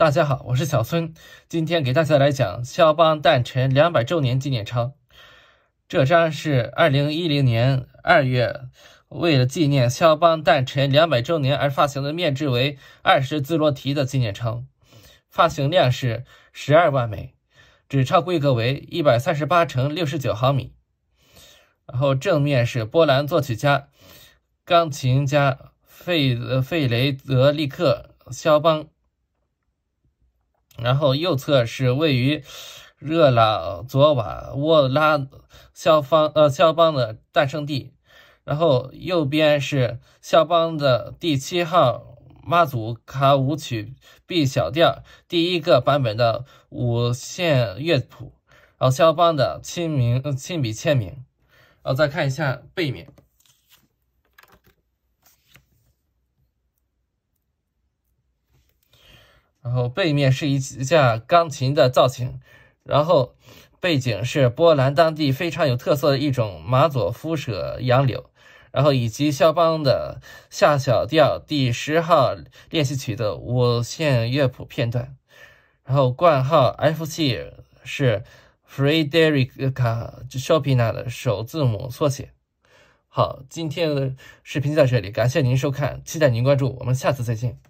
大家好，我是小孙，今天给大家来讲肖邦诞辰两百周年纪念钞。这张是二零一零年二月，为了纪念肖邦诞辰两百周年而发行的，面值为二十兹罗提的纪念钞，发行量是十二万枚，纸钞规格为一百三十八乘六十九毫米。然后正面是波兰作曲家、钢琴家费费雷德利克肖邦。然后右侧是位于热拉佐瓦沃拉肖方呃肖邦的诞生地，然后右边是肖邦的第七号妈祖卡舞曲 B 小调第一个版本的五线乐谱，然后肖邦的亲名呃亲笔签名，然后再看一下背面。然后背面是一架钢琴的造型，然后背景是波兰当地非常有特色的一种马佐夫舍杨柳，然后以及肖邦的下小调第十号练习曲的五线乐谱片段，然后冠号 F.C. 是 f r e d e r i c Chopin 的首字母缩写。好，今天的视频就到这里，感谢您收看，期待您关注，我们下次再见。